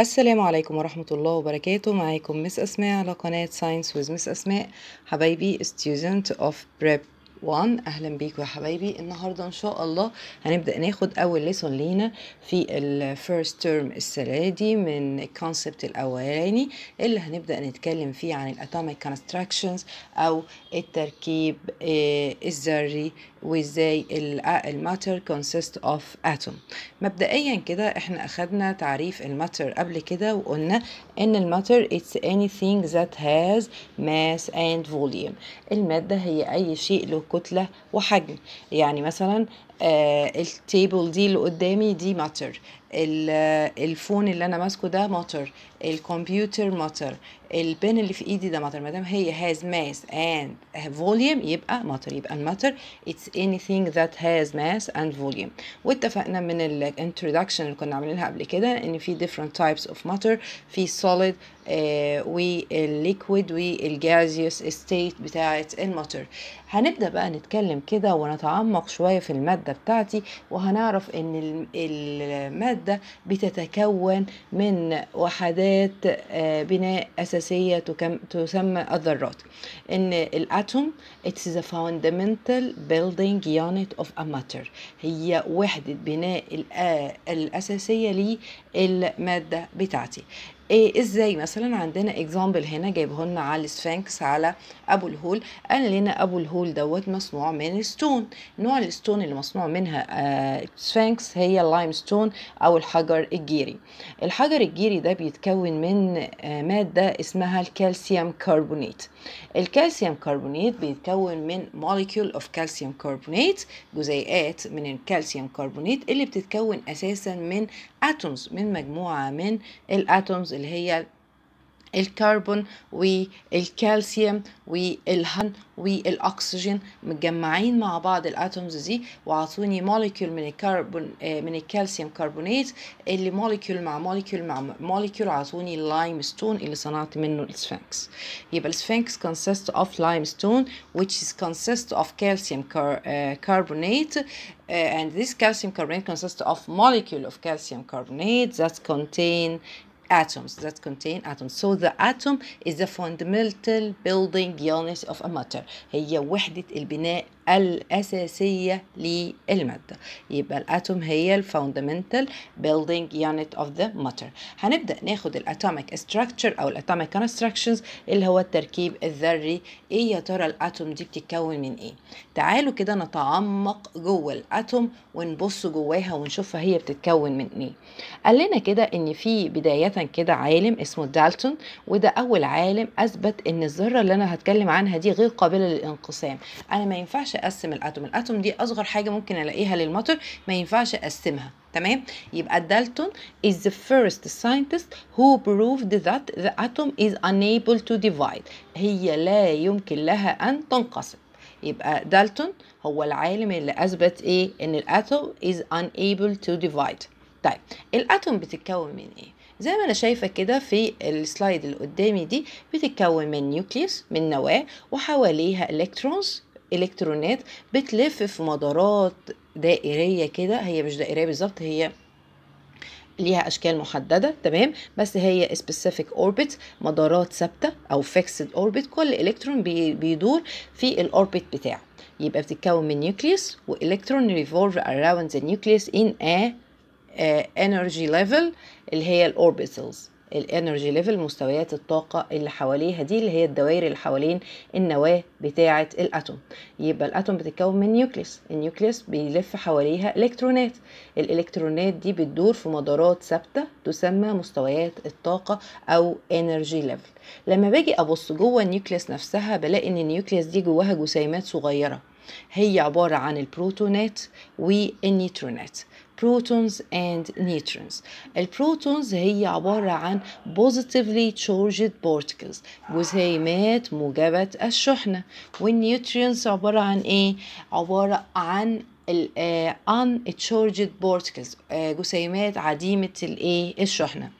السلام عليكم ورحمة الله وبركاته معاكم مس أسماء على قناة ساينس ويز مس أسماء حبايبي student of prep 1 اهلا بيكم يا حبايبي النهارده ان شاء الله هنبدا ناخد اول ليسون لينا في الفيرست تيرم السنه دي من الكونسبت الاولاني اللي هنبدا نتكلم فيه عن الاتوميك كونستراكشنز او التركيب آه، الذري وازاي الماتر كونسيست اوف اتوم مبدئيا كده احنا اخدنا تعريف الماتر قبل كده وقلنا ان الماتر اني ثينج ذات هاز ماس اند فوليوم المادة هي اي شيء له كتلة وحجم يعني مثلا آه، التيبل دي اللي قدامي دي ماتر الفون اللي انا ماسكه ده ماتر الكمبيوتر ماتر البن اللي في ايدي ده ماتر مادام هي has mass and volume يبقى ماتر يبقى الماتر اتس اني ثينج ذات هاز mass and volume واتفقنا من الانترودكشن اللي كنا عاملينها قبل كده ان في ديفرنت تايبس اوف ماتر في solid والليكويد والجازيوس ستيت بتاعة الموتور هنبدأ بقى نتكلم كده ونتعمق شوية في المادة بتاعتي وهنعرف ان المادة بتتكون من وحدات آه، بناء أساسية تسمى الذرات ان الاتوم اتس ذا fundamental بيلدينج يونت اوف ا ماتر هي وحدة بناء آه، الأساسية للمادة بتاعتي إيه ازاي مثلا عندنا اكزامبل هنا جايبه لنا على السفنكس على ابو الهول قال لنا ابو الهول دوت مصنوع من الستون نوع الستون اللي مصنوع منها آه سفنكس هي اللايم ستون او الحجر الجيري الحجر الجيري ده بيتكون من آه ماده اسمها الكالسيوم كربونيت الكالسيوم كربونيت بيتكون من مولكيول اوف كالسيوم كربونيت جزيئات من الكالسيوم كربونيت اللي بتتكون اساسا من اتومز من مجموعه من الاتومز اللي هي الكربون والكالسيوم والهن والاكسجين متجمعين مع بعض الاتومز دي وعطوني موليكيول من الكربون آه، من الكالسيوم كربونات اللي موليكيول مع موليكيول مع موليكيول عطوني اللايم ستون اللي صنعت منه السفنكس يبقى السفنكس consists of limestone which is consists of calcium car, uh, carbonate Uh, and this calcium carbonate consists of molecule of calcium carbonate that contain atoms that contain atoms so the atom is the fundamental building unit of a matter هي وحدة البناء الأساسية للمادة يبقى الأتوم هي Fundamental building unit of the matter هنبدأ ناخد الأتوميك structure أو الأتوميك constructions اللي هو التركيب الذري إيه يا ترى الأتوم دي بتتكون من إيه تعالوا كده نتعمق جوه الأتوم ونبص جواها ونشوفها هي بتتكون من إيه قال لنا كده إن في بداية كده عالم اسمه دالتون وده أول عالم أثبت إن الذرة اللي أنا هتكلم عنها دي غير قابلة للانقسام أنا ما ينفعش ينفعش اقسم الاتوم الاتوم دي اصغر حاجه ممكن الاقيها للمطر ما ينفعش اقسمها تمام يبقى دالتون is the first scientist who proved that the atom is unable to divide هي لا يمكن لها ان تنقسم يبقى دالتون هو العالم اللي اثبت ايه ان الاتوم is unable to divide طيب الاتوم بتتكون من ايه زي ما انا شايفه كده في السلايد اللي قدامي دي بتتكون من نيوكليوس من نواه وحواليها الكترونز الكترونات بتلف في مدارات دائريه كده هي مش دائريه بالظبط هي ليها اشكال محدده تمام بس هي سبيسيفيك اوربت مدارات ثابته او فيكسد اوربت كل الكترون بيدور في الاوربت بتاعه يبقى بتتكون من نيوكليس والكترون ريفولف اراوند ذا نيوكليس ان ا انرجي ليفل اللي هي الاوربيتلز الانرجي ليفل مستويات الطاقه اللي حواليها دي اللي هي الدوائر اللي حوالين النواه بتاعه الاتوم يبقى الاتوم بتتكون من نيوكليس النيوكليس بيلف حواليها الكترونات الالكترونات دي بتدور في مدارات ثابته تسمى مستويات الطاقه او انرجي ليفل لما باجي ابص جوه النيوكليس نفسها بلاقي ان النيوكليس دي جواها جسيمات صغيره هي عبارة عن البروتونات والنيوترونات protons and neutrons البروتونز هي عبارة عن positively charged particles جزيئات موجبة الشحنة والنيوترينز عبارة عن ايه؟ عبارة عن ال آه، uncharged particles آه، جسيمات عديمة الايه الشحنة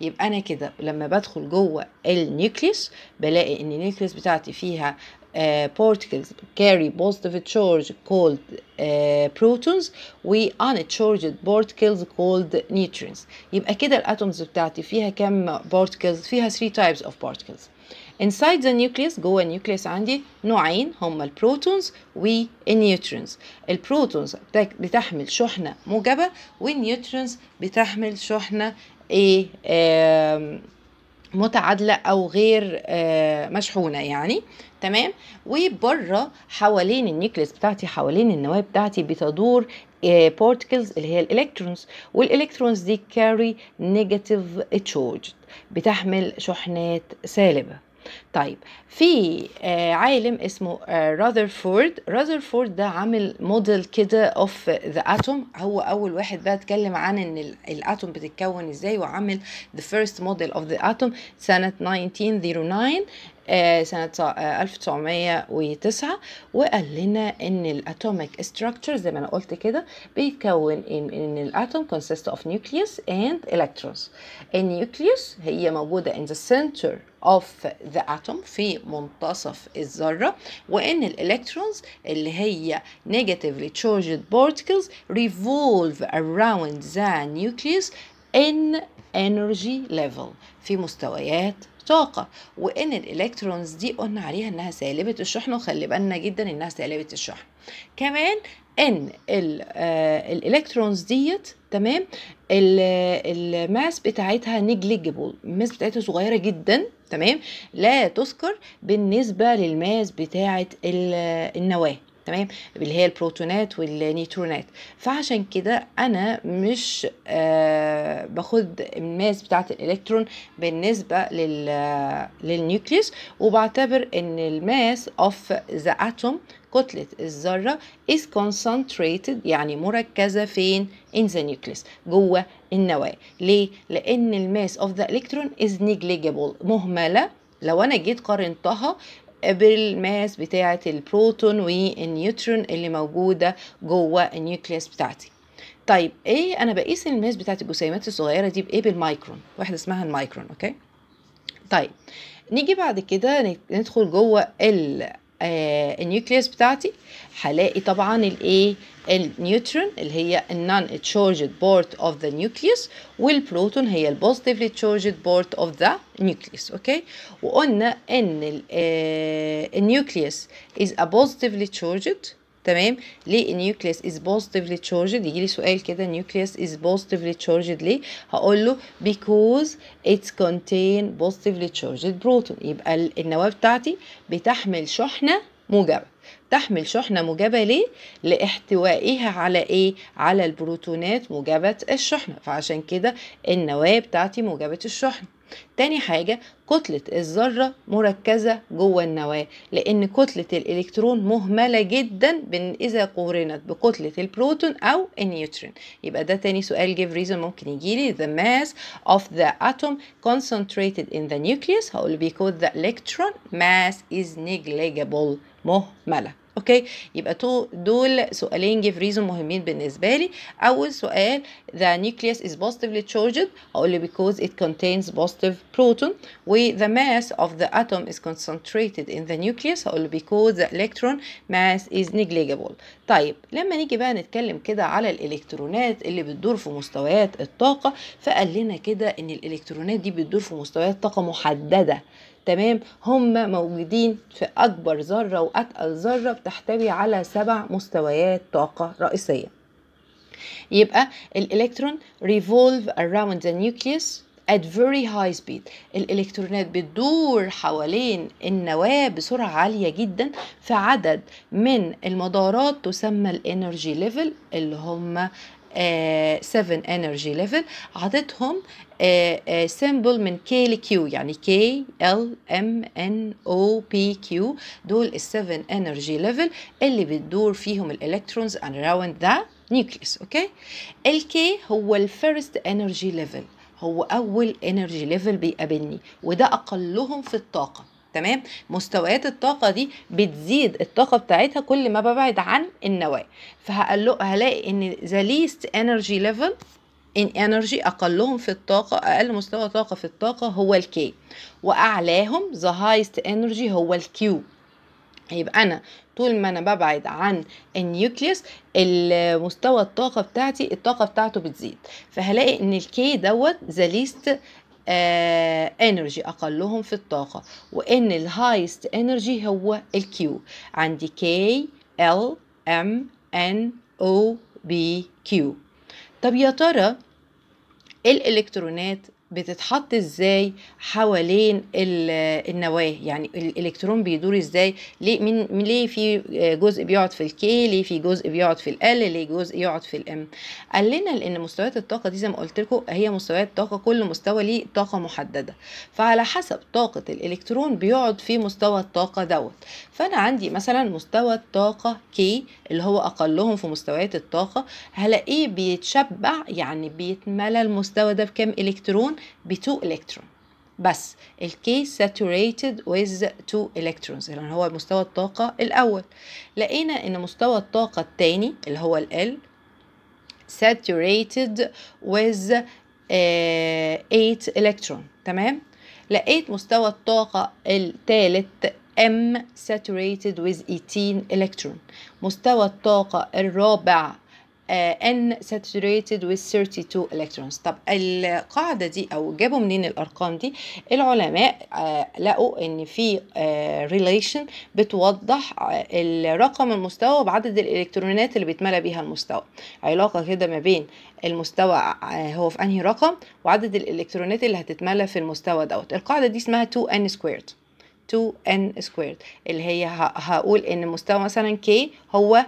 يبقى انا كده لما بدخل جوه النيوكليس بلاقي ان النيوكليس بتاعتي فيها uh, particles carry positive charge called uh, protons uncharged particles called neutrons يبقى كده الاتومز بتاعتي فيها كم particles فيها 3 types of particles inside the nucleus جوه النيوكليس عندي نوعين هما البروتونز والنيوترونز البروتونز بتحمل شحنه موجبه والنيوترونز بتحمل شحنه ايه متعادلة أو غير آه، مشحونة يعني تمام وبره حوالين النيوكليس بتاعتي حوالين النواة بتاعتي بتدور بارتكلز آه، اللي هي الالكترونز والالكترونز دي كاري نيجاتيف تشارج بتحمل شحنات سالبه طيب في آه، عالم اسمه راذرفورد آه، راذرفورد ده عامل موديل كده اوف ذا اتوم هو اول واحد بقى اتكلم عن ان الاتوم بتتكون ازاي وعمل ذا فيرست موديل اوف ذا اتوم سنه 1909 آه، سنة 1909 آه، وقال لنا ان الاتوميك ستراكتشر زي ما انا قلت كده بيتكون ان الاتوم كونسيست اوف نيوكليوس اند الكترونز النيوكليوس هي موجوده ان ذا سنتر اوف ذا اتوم في منتصف الذره وان الالكترونز اللي هي نيجاتيفلي تشارجد بارتكلز ريفولف اراوند ذا نيوكليوس ان انرجي ليفل في مستويات طاقة وإن الإلكترونز دي قلنا عليها إنها سالبة الشحن وخلي بالنا جدا إنها سالبة الشحن كمان ان آه، الالكترونز ديت تمام الماس بتاعتها نجليجبل الماس بتاعتها صغيره جدا تمام لا تذكر بالنسبه للماس بتاعت النواه تمام اللي هي البروتونات والنيوترونات فعشان كده انا مش آه باخد الماس بتاعه الالكترون بالنسبه لل للنيوكليوس وبعتبر ان الماس اوف ذا اتوم كتلة الذرة is concentrated يعني مركزة فين in the nucleus جوه النواة ليه؟ لأن الماس of the electron is negligible مهملة لو انا جيت قارنتها بالماس بتاعة البروتون والنيوترون اللي موجودة جوه النيوكليس بتاعتي طيب ايه انا بقيس الماس بتاعت الجسيمات الصغيره دي بايه بالمايكرون واحده اسمها المايكرون اوكي طيب نيجي بعد كده ندخل جوه ال النيوكليوس بتاعتي هلاقي طبعا الايه النيوترون اللي هي النون تشارجد بارت اوف ذا نيوكليوس والبروتون هي البوزيتيفلي تشارجد بارت اوف ذا نيوكليوس اوكي وقلنا ان النيوكليوس از ا بوزيتيفلي تشارجد تمام ليه النيوكليس از بوزيتيفلي تشارجد يجي لي سؤال كده النيوكليس از بوزيتيفلي تشارجد ليه هقول له because it كونتين positively charged بروتون يبقى النواه بتاعتي بتحمل شحنه موجبه تحمل شحنة موجبة ليه؟ لاحتوائها على إيه؟ على البروتونات موجبة الشحنة فعشان كده النواة بتاعتي موجبة الشحنة تاني حاجة كتلة الذرة مركزة جوه النواة لأن كتلة الإلكترون مهملة جدا إذا قورنت بكتلة البروتون أو النيوترين يبقى ده تاني سؤال جيف ريزون ممكن يجيلي the mass of the atom concentrated in the nucleus هقول because the electron mass is negligible مهملة اوكي يبقى دول سؤالين جيف ريزون مهمين بالنسبه لي اول سؤال the nucleus is positively charged هقول له because it contains positive proton و the mass of the atom is concentrated in the nucleus هقول له because the electron mass is negligible طيب لما نيجي بقى نتكلم كده على الالكترونات اللي بتدور في مستويات الطاقه فقال لنا كده ان الالكترونات دي بتدور في مستويات طاقه محدده تمام هم موجودين في اكبر ذره واتقل ذره بتحتوي على سبع مستويات طاقه رئيسيه يبقى الالكترون ريفولف اراوند ذا nucleus at very high speed الالكترونات بتدور حوالين النواه بسرعه عاليه جدا في عدد من المدارات تسمى الانرجي ليفل اللي هم 7 انرجي ليفل عطتهم سيمبل من كي لكيو يعني كي ال ام ان او بي كيو دول ال7 انرجي ليفل اللي بتدور فيهم الالكترونز اراوند ذا نيوكليس اوكي الكي هو الفيرست انرجي ليفل هو اول انرجي ليفل بيقابلني وده اقلهم في الطاقه تمام مستويات الطاقه دي بتزيد الطاقه بتاعتها كل ما ببعد عن النواه فهلاقي ان ذا ليست انرجي ليفل ان انرجي اقلهم في الطاقه اقل مستوى طاقه في الطاقه هو الكي واعلاهم ذا هايست انرجي هو الكيو يبقى انا طول ما انا ببعد عن النيوكليوس مستوى الطاقه بتاعتي الطاقه بتاعته بتزيد فهلاقي ان الكي دوت ذا ليست انرجي آه، اقلهم في الطاقه وان الهايست انرجي هو الكيو عندي كي ال ام ان او بي كيو طب يا ترى إيه الالكترونات بتتحط ازاي حوالين النواه يعني الالكترون بيدور ازاي ليه من ليه في جزء بيقعد في الكي ليه في جزء بيقعد في ال ليه جزء يقعد في الام قال لنا لان مستويات الطاقه دي زي ما قلت لكم هي مستويات طاقه كل مستوى ليه طاقه محدده فعلى حسب طاقه الالكترون بيقعد في مستوى الطاقه دوت فانا عندي مثلا مستوى الطاقه كي اللي هو اقلهم في مستويات الطاقه هلاقيه بيتشبع يعني بيتملى المستوى ده بكام الكترون ب 2 الكترون بس K saturated with 2 electrons اللي هو مستوى الطاقة الأول لقينا إن مستوى الطاقة الثاني اللي هو ال L saturated with 8 آه، electron تمام لقيت مستوى الطاقة الثالث M saturated with 18 electron مستوى الطاقة الرابع آه، n saturated with 32 electrons طب القاعدة دي أو جابوا منين الأرقام دي العلماء آه، لقوا إن في آه، relation بتوضح الرقم المستوى بعدد الإلكترونات اللي بيتملى بيها المستوى علاقة كده ما بين المستوى هو في أنهي رقم وعدد الإلكترونات اللي هتتملى في المستوى دوت القاعدة دي اسمها 2n squared 2n squared اللي هي هقول ان مستوى مثلا k هو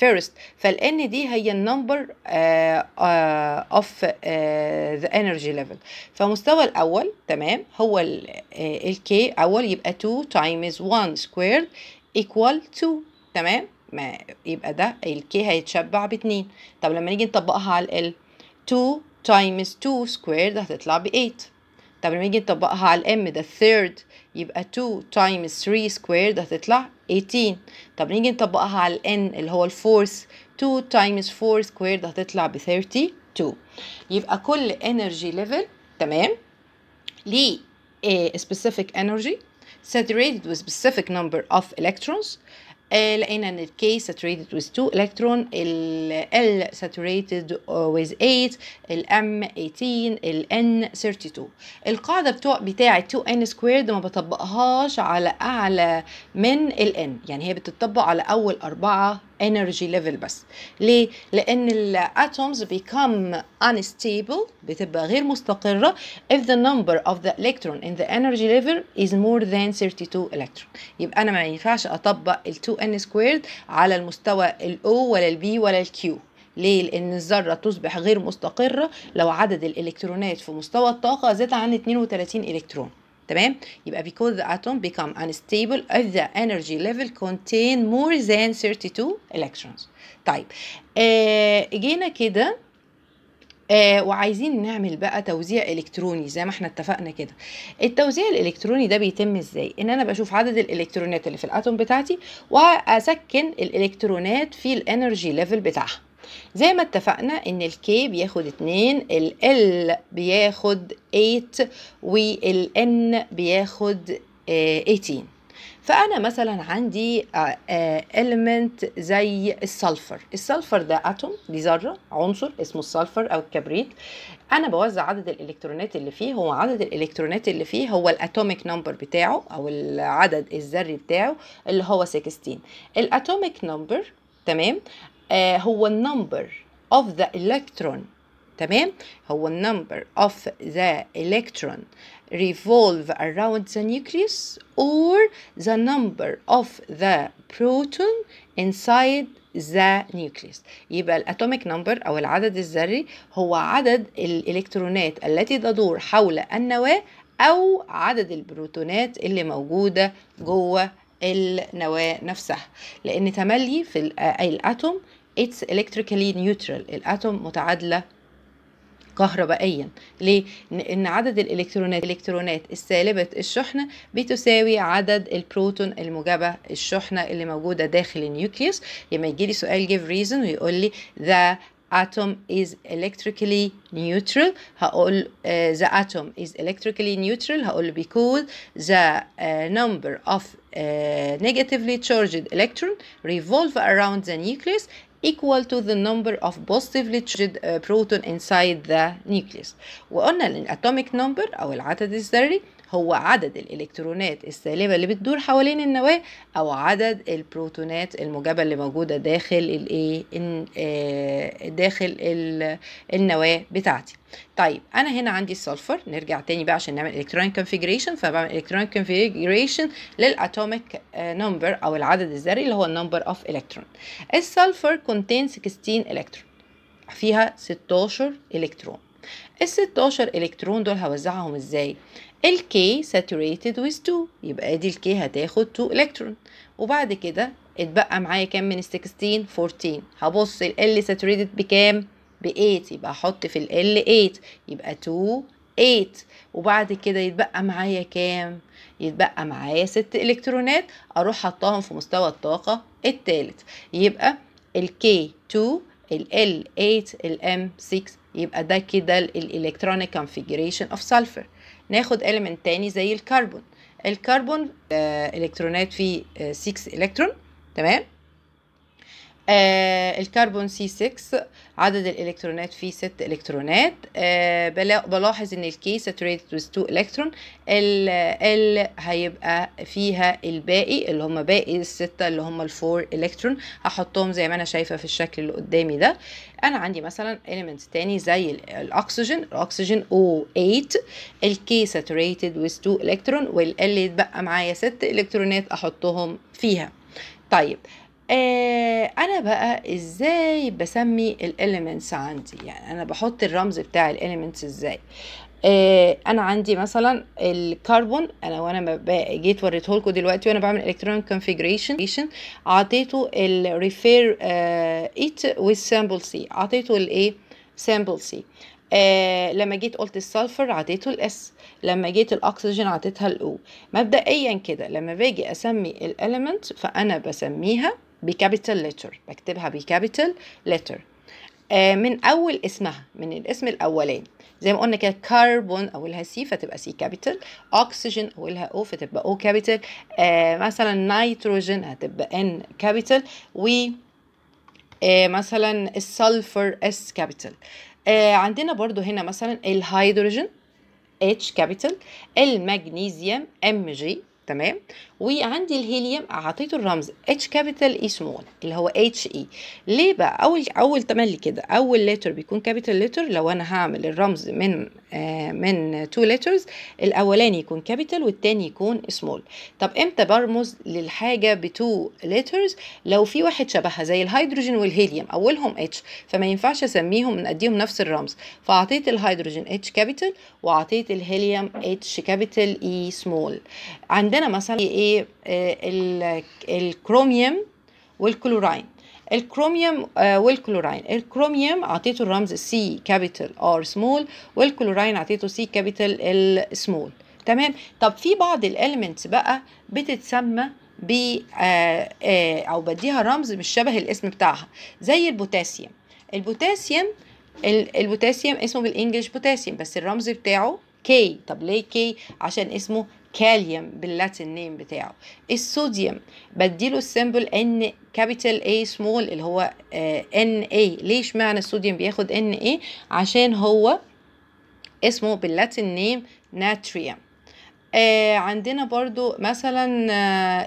first فالان دي هي النمبر اوف ذا انرجي ليفل فمستوى الاول تمام هو الكي آه، اول يبقى 2 تايمز 1 سكويرد ايكوال 2 تمام ما يبقى ده الكي هيتشبع ب 2 طب لما نيجي نطبقها على ال 2 تايمز 2 سكويرد هتطلع ب 8 طب لما نيجي نطبقها على الام ده third يبقى 2 times 3 squared هتطلع 18 طب نيجي نطبقها على n اللي هو الفورث 2 times 4 squared هتطلع ب 32 يبقى كل energy level تمام ليه specific energy saturated with specific number of electrons آه، لقينا ان ال K saturated with 2 electron ال L saturated with 8 ال M 18 ال N 32 القاعدة بتوع بتاعة 2N squared ما بطبقهاش على أعلى من ال N يعني هي بتطبق على أول أربعة energy level بس ليه لان الاتومز become unstable بتبقى غير مستقره if the number of the electron in the energy level is more than 32 electron يبقى انا ما ينفعش اطبق ال 2n squared على المستوى ال O ولا ال B ولا ال Q ليه؟ لأن الذرة تصبح غير مستقرة لو عدد الإلكترونات في مستوى الطاقة زاد عن 32 إلكترون تمام يبقى because the atom become unstable if the energy level contain more than 32 electrons طيب آه جينا كده آه وعايزين نعمل بقى توزيع الكتروني زي ما احنا اتفقنا كده التوزيع الالكتروني ده بيتم ازاي ان انا بشوف عدد الالكترونات اللي في الاتوم بتاعتي واسكن الالكترونات في الانرجي ليفل بتاعها زي ما اتفقنا ان الكي بياخد اتنين ال بياخد 8 والان بياخد 18 آه، فأنا مثلا عندي آه، آه، element زي السلفر السلفر ده أتوم دي ذرة عنصر اسمه السلفر أو الكبريت أنا بوزع عدد الإلكترونات اللي فيه هو عدد الإلكترونات اللي فيه هو الأتوميك نمبر بتاعه أو العدد الذري بتاعه اللي هو 16 الأتوميك نمبر تمام آه، هو النمبر of the electron تمام هو النمبر of the electron revolve around the nucleus or the number of the proton inside ذا nucleus يبقى الاتوميك نمبر او العدد الذري هو عدد الالكترونات التي تدور حول النواه او عدد البروتونات اللي موجوده جوه النواة نفسها لأن تملي في الأتوم it's electrically neutral الأتوم متعادلة كهربائيا ليه؟ ان عدد الالكترونات الالكترونات السالبة الشحنة بتساوي عدد البروتون الموجبة الشحنة اللي موجودة داخل النيوكليوس لما يجي لي سؤال give reason ويقول لي the atom is electrically neutral هقول uh, eh, the atom is electrically neutral هقول because the uh, number of uh, negatively charged electron revolve around the nucleus equal to the number of positively charged uh, proton inside the nucleus وقلنا ان atomic number او العدد الذري هو عدد الإلكترونات السالبة اللي بتدور حوالين النواة أو عدد البروتونات الموجبة اللي موجودة داخل الإيه آه، داخل النواة بتاعتي طيب انا هنا عندي السلفر نرجع تاني بقى عشان نعمل الكترونيك كونفيجريشن فبعمل الكترونيك كونفيجريشن للاتوميك نمبر آه، او العدد الذري اللي هو النمبر اوف الكترون السلفر كونتين 16 الكترون فيها 16 الكترون ال 16 الكترون دول هوزعهم ازاي K saturated with 2 يبقى ادي K هتاخد 2 الكترون وبعد كده اتبقى معايا كام من 16 14 هبص ال saturated بكام ب 8 يبقى احط في ال 8 يبقى 2 8 وبعد كده يتبقى معايا كام يتبقى معايا 6 الكترونات اروح حطاهم في مستوى الطاقه الثالث يبقى K 2 ال L8 ال M6 يبقى ده كده الالكترونيك كونفيجريشن اوف سلفر ناخد element تاني زي الكربون الكربون الكترونات فيه 6 الكترون تمام آه الكربون سي 6 عدد الالكترونات فيه 6 الكترونات آه بلاحظ ان الكي ساتوريتد ويز 2 الكترون ال ال هيبقى فيها الباقي اللي هم باقي الستة اللي هم الفور الكترون هحطهم زي ما انا شايفة في الشكل اللي قدامي ده انا عندي مثلا اليمنت تاني زي الاكسجين الاكسجين او 8 الكي ساتوريتد ويز 2 الكترون ال يتبقى معايا 6 الكترونات احطهم فيها طيب آه، انا بقى ازاي بسمي الاليمنتس عندي يعني انا بحط الرمز بتاع الاليمنتس ازاي آه، انا عندي مثلا الكربون انا وانا جيت وريته لكم دلوقتي وانا بعمل الكترون كونفيجريشن اعطيته الريفير ايت والسامبل سي اعطيته الايه سامبل سي لما جيت قلت السلفر عطيته الاس لما جيت الاكسجين عطيتها الاو مبدئيا كده لما باجي اسمي الاليمنت فانا بسميها بكابيتال ليتر بكتبها بكابيتال آه، ليتر من اول اسمها من الاسم الاولاني زي ما قلنا كده كربون اولها سي فتبقى سي كابيتال اوكسجين اولها او فتبقى او آه، كابيتال مثلا نيتروجين هتبقى ان كابيتال و آه، مثلا السلفر اس كابيتال عندنا برضو هنا مثلا الهيدروجين اتش كابيتال المغنيسيوم ام جي تمام وعندي الهيليوم اعطيته الرمز اتش كابيتال اي سمول اللي هو اتش اي e. ليه بقى اول اول تملي كده اول لتر بيكون كابيتال لتر لو انا هعمل الرمز من آه من تو لترز الاولاني يكون كابيتال والتاني يكون سمول طب امتى برمز للحاجه بتو لترز لو في واحد شبهها زي الهيدروجين والهيليوم اولهم اتش فما ينفعش اسميهم نديهم نفس الرمز فاعطيت الهيدروجين اتش كابيتال واعطيت الهيليوم اتش كابيتال اي سمول عندنا مثلا ايه الكروميوم والكلوراين الكروميوم آه، والكلوراين الكروميوم اعطيته الرمز سي كابيتال ار سمول والكلوراين اعطيته سي كابيتال ال سمول تمام طب في بعض الاليمنتس بقى بتتسمى ب آه، آه، او بديها رمز مش شبه الاسم بتاعها زي البوتاسيوم البوتاسيوم البوتاسيوم اسمه بالانجلش بوتاسيوم بس الرمز بتاعه كي طب ليه كي عشان اسمه كاليوم باللاتين نيم بتاعه الصوديوم بديله السيمبل ان كابيتال اي سمول اللي هو ان آه، اي ليش معنى الصوديوم بياخد ان اي عشان هو اسمه باللاتين نيم ناتريوم آه، عندنا برضو مثلا الايرون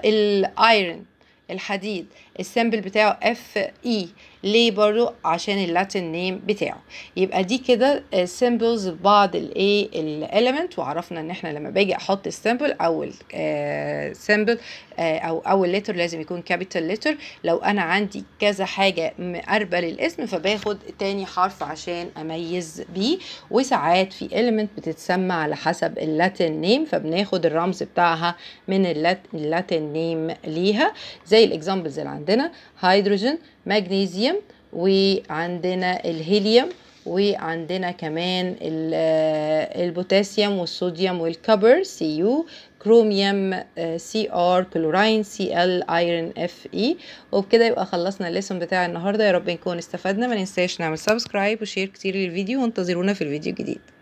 آه، الايرن الحديد السامبل بتاعه اف اي e، ليه برضو عشان اللاتين نيم بتاعه يبقى دي كده سيمبلز بعض الايه الاليمنت وعرفنا ان احنا لما باجي احط السامبل اول آه، سامبل آه، او اول لتر لازم يكون كابيتال لتر لو انا عندي كذا حاجه مقربه للاسم فباخد تاني حرف عشان اميز بيه وساعات في اليمنت بتتسمى على حسب اللاتين نيم فبناخد الرمز بتاعها من اللاتين نيم ليها زي الاكزامبلز اللي عندنا عندنا هيدروجين ماجنيزيوم وعندنا الهيليوم وعندنا كمان آه، البوتاسيوم والصوديوم والكبر سي يو كروميوم سي آه، ار كلوراين سي ال ايرون اف اي وبكده يبقى خلصنا الليسون بتاع النهارده يا رب نكون استفدنا ما ننساش نعمل سبسكرايب وشير كتير للفيديو وانتظرونا في الفيديو الجديد